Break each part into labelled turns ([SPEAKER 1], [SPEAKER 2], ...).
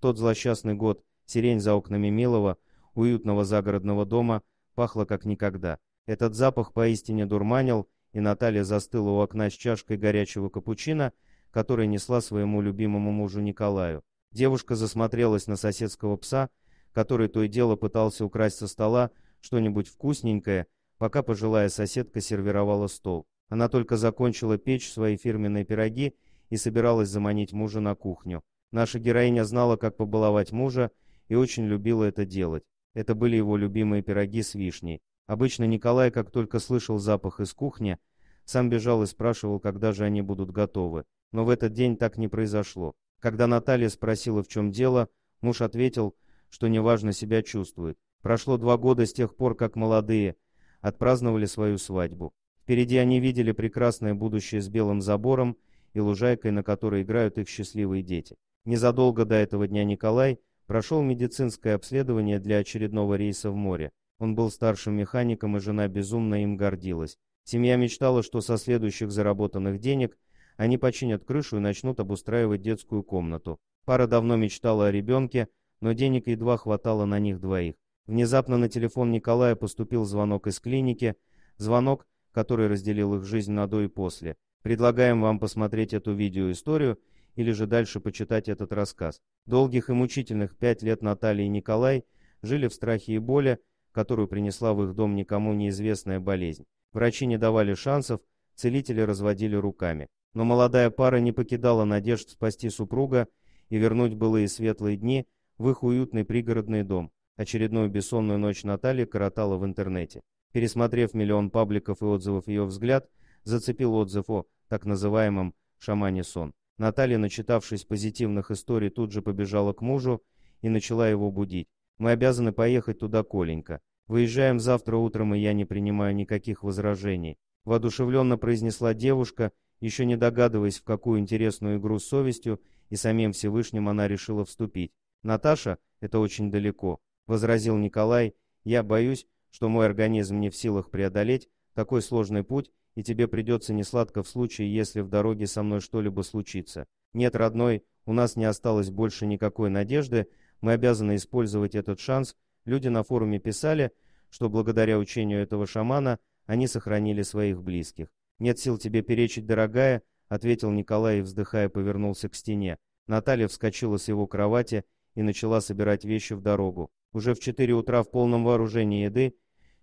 [SPEAKER 1] тот злосчастный год сирень за окнами милого, уютного загородного дома пахла как никогда. Этот запах поистине дурманил, и Наталья застыла у окна с чашкой горячего капучино, который несла своему любимому мужу Николаю. Девушка засмотрелась на соседского пса, который то и дело пытался украсть со стола что-нибудь вкусненькое, пока пожилая соседка сервировала стол. Она только закончила печь свои фирменные пироги и собиралась заманить мужа на кухню. Наша героиня знала, как побаловать мужа, и очень любила это делать. Это были его любимые пироги с вишней. Обычно Николай, как только слышал запах из кухни, сам бежал и спрашивал, когда же они будут готовы. Но в этот день так не произошло. Когда Наталья спросила, в чем дело, муж ответил, что неважно себя чувствует. Прошло два года с тех пор, как молодые отпраздновали свою свадьбу. Впереди они видели прекрасное будущее с белым забором и лужайкой, на которой играют их счастливые дети. Незадолго до этого дня Николай прошел медицинское обследование для очередного рейса в море. Он был старшим механиком, и жена безумно им гордилась. Семья мечтала, что со следующих заработанных денег они починят крышу и начнут обустраивать детскую комнату. Пара давно мечтала о ребенке, но денег едва хватало на них двоих. Внезапно на телефон Николая поступил звонок из клиники, звонок, который разделил их жизнь на до и после. Предлагаем вам посмотреть эту видеоисторию или же дальше почитать этот рассказ. Долгих и мучительных пять лет Наталья и Николай жили в страхе и боли, которую принесла в их дом никому неизвестная болезнь. Врачи не давали шансов, целители разводили руками. Но молодая пара не покидала надежд спасти супруга и вернуть былые светлые дни в их уютный пригородный дом. Очередную бессонную ночь Наталья коротала в интернете. Пересмотрев миллион пабликов и отзывов ее взгляд, зацепил отзыв о так называемом «шамане сон». Наталья, начитавшись позитивных историй, тут же побежала к мужу и начала его будить. «Мы обязаны поехать туда, Коленька. Выезжаем завтра утром, и я не принимаю никаких возражений», — воодушевленно произнесла девушка, еще не догадываясь, в какую интересную игру с совестью и самим Всевышним она решила вступить. «Наташа, это очень далеко», — возразил Николай. «Я боюсь, что мой организм не в силах преодолеть такой сложный путь, и тебе придется несладко в случае, если в дороге со мной что-либо случится. Нет, родной, у нас не осталось больше никакой надежды, мы обязаны использовать этот шанс. Люди на форуме писали, что благодаря учению этого шамана они сохранили своих близких. «Нет сил тебе перечить, дорогая», — ответил Николай и, вздыхая, повернулся к стене. Наталья вскочила с его кровати и начала собирать вещи в дорогу. Уже в 4 утра в полном вооружении еды,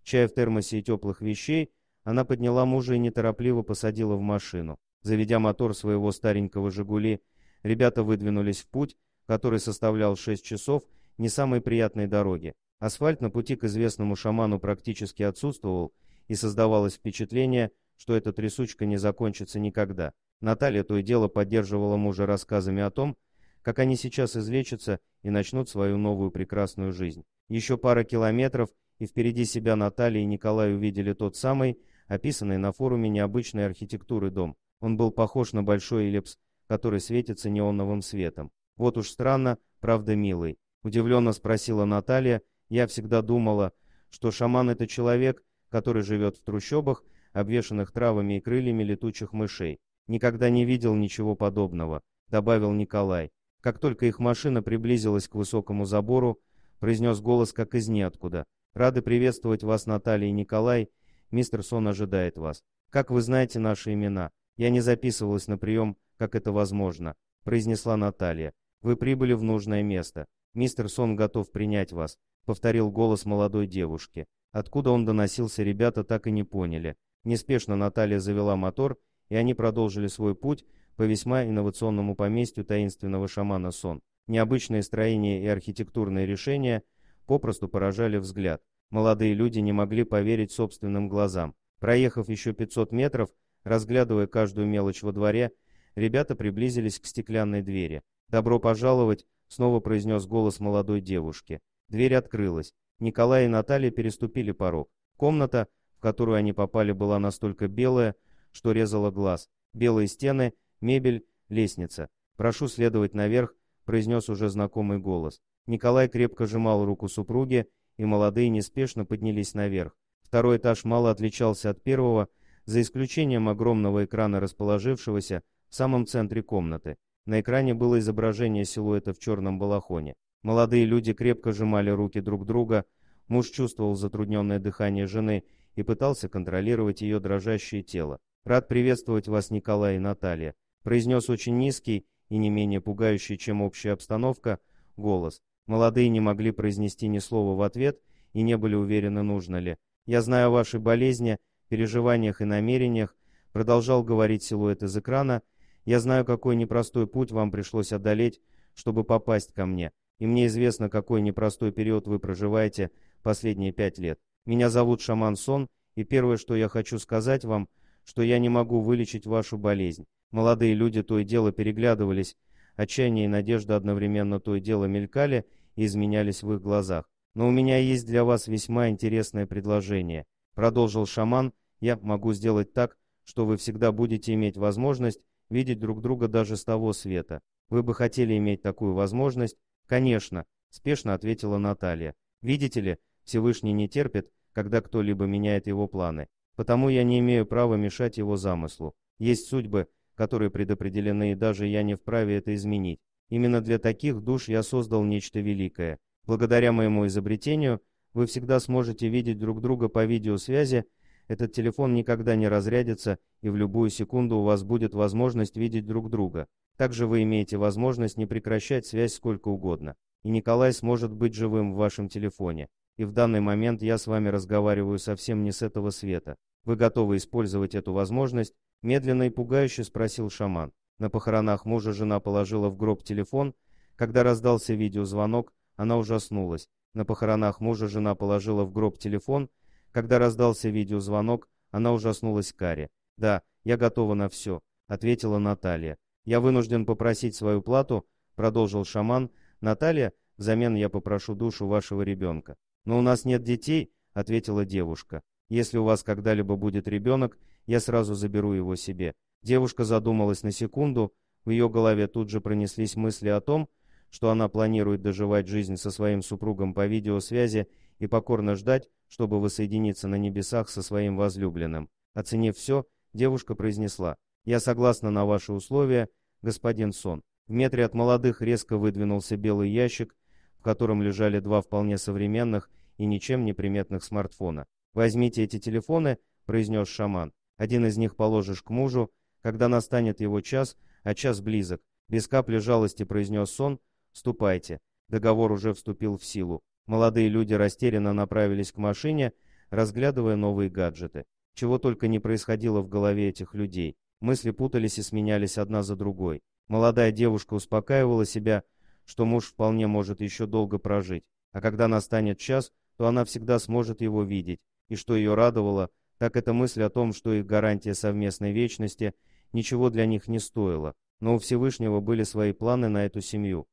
[SPEAKER 1] чая в термосе и теплых вещей, она подняла мужа и неторопливо посадила в машину. Заведя мотор своего старенького «Жигули», ребята выдвинулись в путь, который составлял 6 часов, не самой приятной дороги. Асфальт на пути к известному шаману практически отсутствовал, и создавалось впечатление, что эта трясучка не закончится никогда. Наталья то и дело поддерживала мужа рассказами о том, как они сейчас излечатся и начнут свою новую прекрасную жизнь. Еще пара километров, и впереди себя Наталья и Николай увидели тот самый описанный на форуме необычной архитектуры дом. Он был похож на большой эллипс, который светится неоновым светом. Вот уж странно, правда, милый. Удивленно спросила Наталья. Я всегда думала, что шаман — это человек, который живет в трущобах, обвешанных травами и крыльями летучих мышей. Никогда не видел ничего подобного, добавил Николай. Как только их машина приблизилась к высокому забору, произнес голос как из ниоткуда. Рады приветствовать вас, Наталья и Николай. Мистер Сон ожидает вас. Как вы знаете наши имена? Я не записывалась на прием, как это возможно, произнесла Наталья. Вы прибыли в нужное место. Мистер Сон готов принять вас, повторил голос молодой девушки. Откуда он доносился, ребята так и не поняли. Неспешно Наталья завела мотор, и они продолжили свой путь по весьма инновационному поместью таинственного шамана Сон. Необычные строения и архитектурные решения попросту поражали взгляд. Молодые люди не могли поверить собственным глазам. Проехав еще 500 метров, разглядывая каждую мелочь во дворе, ребята приблизились к стеклянной двери. «Добро пожаловать!» — снова произнес голос молодой девушки. Дверь открылась. Николай и Наталья переступили порог. Комната, в которую они попали, была настолько белая, что резала глаз. Белые стены, мебель, лестница. «Прошу следовать наверх», — произнес уже знакомый голос. Николай крепко сжимал руку супруги и молодые неспешно поднялись наверх. Второй этаж мало отличался от первого, за исключением огромного экрана, расположившегося в самом центре комнаты. На экране было изображение силуэта в черном балахоне. Молодые люди крепко сжимали руки друг друга, муж чувствовал затрудненное дыхание жены и пытался контролировать ее дрожащее тело. «Рад приветствовать вас, Николай и Наталья», произнес очень низкий и не менее пугающий, чем общая обстановка, голос. Молодые не могли произнести ни слова в ответ и не были уверены, нужно ли. «Я знаю о вашей болезни, переживаниях и намерениях», — продолжал говорить силуэт из экрана. «Я знаю, какой непростой путь вам пришлось одолеть, чтобы попасть ко мне, и мне известно, какой непростой период вы проживаете последние пять лет. Меня зовут Шаман Сон, и первое, что я хочу сказать вам, что я не могу вылечить вашу болезнь». Молодые люди то и дело переглядывались, отчаяние и надежда одновременно то и дело мелькали — изменялись в их глазах. «Но у меня есть для вас весьма интересное предложение», — продолжил шаман. «Я могу сделать так, что вы всегда будете иметь возможность видеть друг друга даже с того света. Вы бы хотели иметь такую возможность?» «Конечно», — спешно ответила Наталья. «Видите ли, Всевышний не терпит, когда кто-либо меняет его планы, потому я не имею права мешать его замыслу. Есть судьбы, которые предопределены, и даже я не вправе это изменить. Именно для таких душ я создал нечто великое. Благодаря моему изобретению вы всегда сможете видеть друг друга по видеосвязи, этот телефон никогда не разрядится, и в любую секунду у вас будет возможность видеть друг друга. Также вы имеете возможность не прекращать связь сколько угодно. И Николай сможет быть живым в вашем телефоне. И в данный момент я с вами разговариваю совсем не с этого света. Вы готовы использовать эту возможность? Медленно и пугающе спросил шаман. На похоронах мужа жена положила в гроб телефон. Когда раздался видеозвонок, она ужаснулась. На похоронах мужа жена положила в гроб телефон. Когда раздался видеозвонок, она ужаснулась Каре. «Да, я готова на все», — ответила Наталья. «Я вынужден попросить свою плату», — продолжил шаман. «Наталья, взамен я попрошу душу вашего ребенка». «Но у нас нет детей», — ответила девушка. «Если у вас когда-либо будет ребенок, я сразу заберу его себе. Девушка задумалась на секунду, в ее голове тут же пронеслись мысли о том, что она планирует доживать жизнь со своим супругом по видеосвязи и покорно ждать, чтобы воссоединиться на небесах со своим возлюбленным. Оценив все, девушка произнесла «Я согласна на ваши условия, господин Сон». В метре от молодых резко выдвинулся белый ящик, в котором лежали два вполне современных и ничем не приметных смартфона. «Возьмите эти телефоны», — произнес шаман. «Один из них положишь к мужу, когда настанет его час, а час близок, без капли жалости произнес сон, «Ступайте». Договор уже вступил в силу. Молодые люди растерянно направились к машине, разглядывая новые гаджеты. Чего только не происходило в голове этих людей. Мысли путались и сменялись одна за другой. Молодая девушка успокаивала себя, что муж вполне может еще долго прожить, а когда настанет час, то она всегда сможет его видеть. И что ее радовало, так эта мысль о том, что их гарантия совместной вечности ничего для них не стоила, но у Всевышнего были свои планы на эту семью,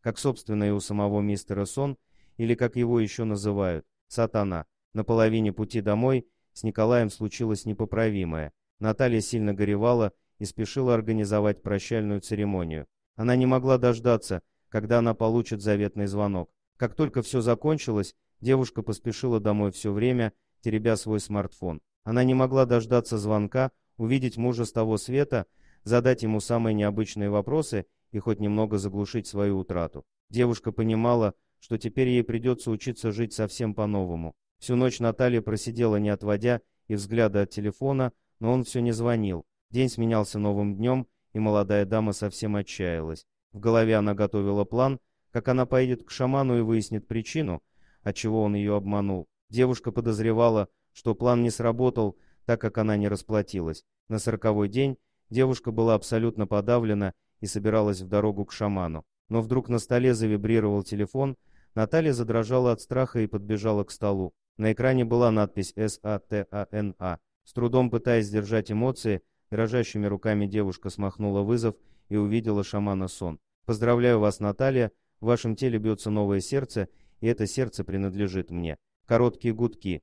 [SPEAKER 1] как, собственно, и у самого мистера Сон, или, как его еще называют, Сатана. На половине пути домой с Николаем случилось непоправимое. Наталья сильно горевала и спешила организовать прощальную церемонию. Она не могла дождаться, когда она получит заветный звонок. Как только все закончилось, девушка поспешила домой все время, теребя свой смартфон. Она не могла дождаться звонка, увидеть мужа с того света, задать ему самые необычные вопросы и хоть немного заглушить свою утрату. Девушка понимала, что теперь ей придется учиться жить совсем по-новому. Всю ночь Наталья просидела, не отводя и взгляда от телефона, но он все не звонил. День сменялся новым днем, и молодая дама совсем отчаялась. В голове она готовила план, как она поедет к шаману и выяснит причину, отчего он ее обманул. Девушка подозревала, что план не сработал, так как она не расплатилась. На сороковой день девушка была абсолютно подавлена и собиралась в дорогу к шаману. Но вдруг на столе завибрировал телефон, Наталья задрожала от страха и подбежала к столу. На экране была надпись «С-А-Т-А-Н-А». А а». С трудом пытаясь сдержать эмоции, дрожащими руками девушка смахнула вызов и увидела шамана сон. «Поздравляю вас, Наталья, в вашем теле бьется новое сердце, и это сердце принадлежит мне». Короткие гудки.